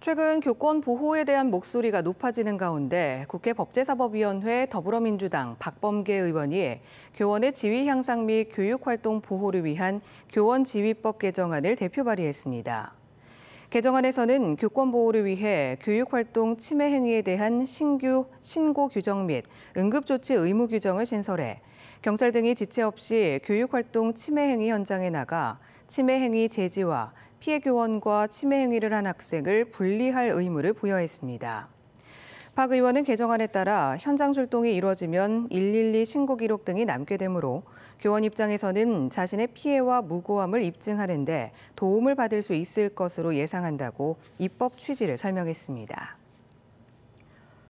최근 교권 보호에 대한 목소리가 높아지는 가운데 국회 법제사법위원회 더불어민주당 박범계 의원이 교원의 지위 향상 및 교육활동 보호를 위한 교원지위법 개정안을 대표 발의했습니다. 개정안에서는 교권 보호를 위해 교육활동 침해 행위에 대한 신규 신고 규정 및 응급조치 의무 규정을 신설해 경찰 등이 지체 없이 교육활동 침해 행위 현장에 나가 침해 행위 제지와 피해 교원과 침해 행위를 한 학생을 분리할 의무를 부여했습니다. 박 의원은 개정안에 따라 현장 출동이 이뤄지면 112 신고 기록 등이 남게 되므로 교원 입장에서는 자신의 피해와 무고함을 입증하는데 도움을 받을 수 있을 것으로 예상한다고 입법 취지를 설명했습니다.